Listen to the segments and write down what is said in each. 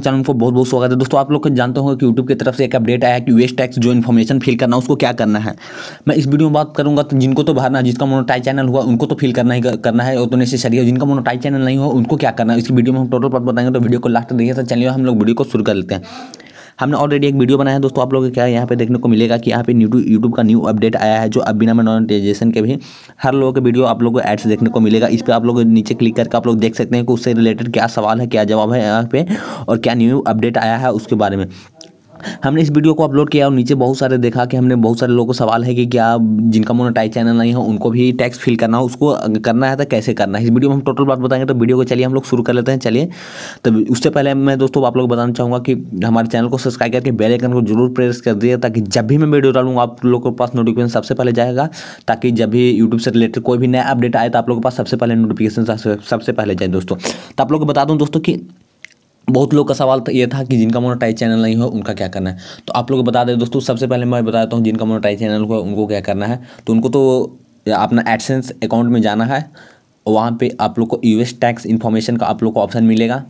channel को बहुत बहुत स्वागत है दोस्तों आप लोग जानते होंगे कि यूट्यूब की तरफ से एक अपडेट आया है कि वेस्ट टैक्स जो इन्फॉर्मेशन फिल करना उसको क्या करना है मैं इस वीडियो में बात करूंगा तो जिनको तो भरना जिसका मोनोटाइज चैनल हुआ उनको तो फिल करना ही करना है और तो नेसेसरी है जिनका मोनोटाइज चैनल नहीं हुआ उनको क्या करना है इसकी वीडियो में हम टोटल पर बताएंगे तो वीडियो को लास्ट देखिए तो चलिए हम लोग वीडियो को शुरू कर लेते हैं हमने ऑलरेडी एक वीडियो बनाया है दोस्तों आप लोग क्या यहाँ पे देखने को मिलेगा कि यहाँ पे यूट्यूब का न्यू अपडेट आया है जो अब बिना मोनोटाइजेशन के भी हर लोगों के वीडियो आप लोग को एड्स देखने को मिलेगा इस पर आप लोग नीचे क्लिक करके आप लोग देख सकते हैं कि उससे रिलेटेड क्या सवाल है क्या जवाब है यहाँ पे और क्या न्यू अपडेट आया है उसके बारे में हमने इस वीडियो को अपलोड किया और नीचे बहुत सारे देखा कि हमने बहुत सारे लोगों को सवाल है कि क्या जिनका मोनोटाइज चैनल नहीं है उनको भी टैक्स फिल करना हो उसको करना है तो कैसे करना है इस वीडियो में हम टोटल बात बताएंगे तो वीडियो को चलिए हम लोग शुरू कर लेते हैं चलिए तो उससे पहले मैं दोस्तों आप लोग बताना चाहूँगा कि हमारे चैनल को सब्सक्राइब करके बेल आइकन को जरूर प्रेस कर दिए ताकि जब भी मैं वीडियो डालूंगा आप लोगों के पास नोटिफिकेशन सबसे पहले जाएगा ताकि जब भी यूट्यूब से रिलेटेड कोई भी नया अपडेट आए तो आप लोग के पास सबसे पहले नोटिफिकेशन सबसे पहले जाए दोस्तों तो आप लोग को बता दूँ दोस्तों की बहुत लोग का सवाल तो ये था कि जिनका मोनोटाइज चैनल नहीं हो उनका क्या करना है तो आप लोग बता दें दोस्तों सबसे पहले मैं बताता हूँ जिनका मोनोटाइज चैनल हो उनको क्या करना है तो उनको तो अपना एडसेंस अकाउंट में जाना है वहाँ पे आप लोग को यूएस टैक्स इन्फॉर्मेशन का आप लोग को ऑप्शन मिलेगा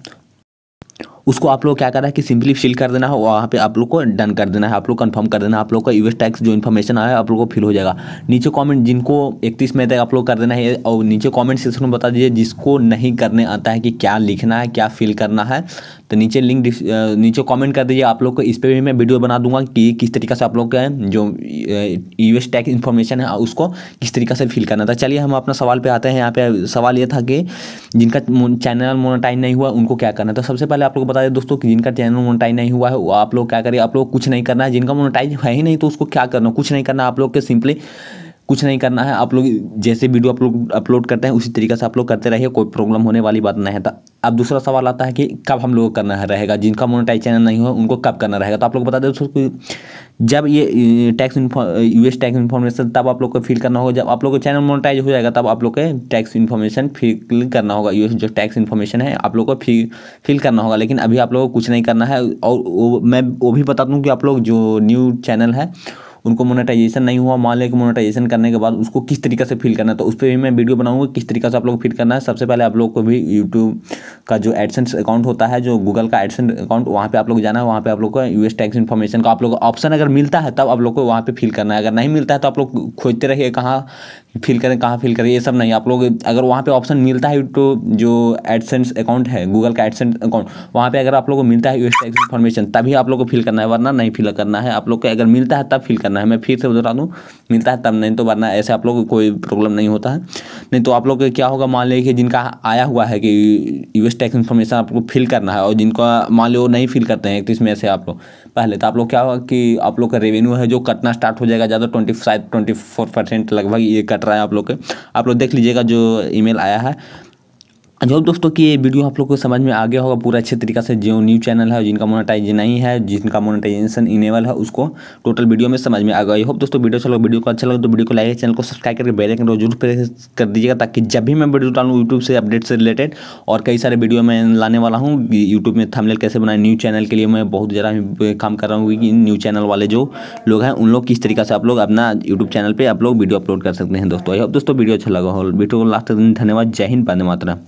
उसको आप लोग क्या करना है कि सिंपली फिल कर देना है वहाँ पे आप लोग को डन कर देना है आप लोग कंफर्म कर देना है आप लोग का यूएस टैक्स जो इन्फॉर्मेशन आया है आप लोग को फिल हो जाएगा नीचे कमेंट जिनको 31 मई तक आप लोग कर देना है और नीचे कमेंट सेक्शन में बता दीजिए जिसको नहीं करने आता है कि क्या लिखना है क्या फिल करना है तो नीचे लिंक नीचे कॉमेंट कर दीजिए आप लोग को इस पर भी मैं वीडियो बना दूंगा कि किस तरीके से आप लोग का जो यू एस टैक्स इन्फॉर्मेशन है उसको किस तरीके से फिल करना था तो चलिए हम अपना सवाल पे आते हैं यहाँ पर सवाल ये था कि जिनका चैनल मोनोटाइज नहीं हुआ उनको क्या करना था तो सबसे पहले आप लोग बता दें दोस्तों कि जिनका चैनल मोनोटाइज नहीं हुआ है वो आप लोग क्या करिए आप लोग कुछ नहीं करना है जिनका मोनोटाइज है ही नहीं तो उसको क्या करना कुछ नहीं करना आप लोग के सिंपली कुछ नहीं करना है आप लोग जैसे वीडियो आप लोग अपलोड करते हैं उसी तरीके से आप लोग करते रहिए कोई प्रॉब्लम होने वाली बात नहीं है तो अब दूसरा सवाल आता है कि कब हम लोग करना है रहेगा जिनका मोनोटाइज चैनल नहीं हो उनको कब करना रहेगा तो आप लोग बता दें दोस्तों जब ये टैक्स यूएस टैक्स इन्फॉर्मेशन तब आप लोग को फिल करना होगा जब आप लोग का चैनल मोनोटाइज हो जाएगा तब आप लोग के टैक्स इन्फॉर्मेशन फिल करना होगा यूएस जो टैक्स इन्फॉर्मेशन है आप लोग को फिल करना होगा लेकिन अभी आप लोग को कुछ नहीं करना है और मैं वो भी बता दूँ कि आप लोग जो न्यू चैनल है उनको मोनेटाइजेशन नहीं हुआ मान लें कि मोनेटाइजेशन करने के बाद उसको किस तरीके से फील करना है तो उस पर भी मैं वीडियो बनाऊंगा किस तरीके से आप लोग फील करना है सबसे पहले आप लोग को भी यूट्यूब का जो एडसेंस अकाउंट होता है जो गूगल का एडसेंस अकाउंट वहाँ पर आप लोग जाना है वहाँ पर आप लोग का एस टैक्स इन्फॉर्मेशन का आप लोग ऑप्शन अगर मिलता है तब आप लोग को वहाँ पर फिल करना है अगर नहीं मिलता है तो आप लोग खोजते रहिए कहाँ फिल करें कहाँ फिल करें ये सब नहीं आप लोग अगर वहाँ पे ऑप्शन मिलता है तो जो एडसेंस अकाउंट है गूगल का एडसेंस अकाउंट वहाँ पे अगर आप लोग को मिलता है एस टैक्स इन्फॉर्मेशन तभी आप लोग को फिल करना है वरना नहीं फिल करना है आप लोग को अगर मिलता है तब फिल करना करना है मैं फिर से बता दूँ मिलता है तब नहीं तो वरना ऐसे आप लोग को कोई प्रॉब्लम नहीं होता है नहीं तो आप लोग क्या होगा मान लीजिए कि जिनका आया हुआ है कि यू एस टैक्स इन्फॉर्मेशन आपको फिल करना है और जिनका मान लो नहीं फिल करते हैं इकतीस में से आप लोग पहले तो आप लोग क्या होगा कि आप लोग का रेवेन्यू है जो कटना स्टार्ट हो जाएगा ज़्यादा twenty five twenty four percent लगभग ये कट रहा है आप लोग के आप लोग देख लीजिएगा जो ईमेल आया है जो दोस्तों की ये वीडियो आप लोग को समझ में आ गया होगा पूरा अच्छे तरीके से जो न्यू चैनल है जिनका मोनेटाइज नहीं है जिनका मोनेटाइजेशन इनेबल है उसको टोटल वीडियो में समझ में आ गया हो होप दोस्तों वीडियो चलो अच्छा वीडियो को अच्छा लगे तो वीडियो को लाइक चैनल को सब्सक्राइब करके बेल आइकन जरूर प्रेस कर दीजिएगा ताकि जब भी मैं वीडियो डालूँ यूट्यूब से अपडेट से रिलेटेड और कई सारे वीडियो मैं लाने वाला हूँ यूट्यूब में थमलेल कैसे बनाए न्यू चैनल के लिए मैं बहुत ज़रा काम कर रहा हूँ कि न्यू चैनल वाले जो लोग हैं उन लोग किस तरीके से आप लोग अपना यूट्यूब चैनल पर आप लोग वीडियो अपलोड कर सकते हैं दोस्तों आई होप दोस्तों वीडियो अच्छा लगा हो वीडियो को लास्ट धन्यवाद जय हिंद बंदे मात्रा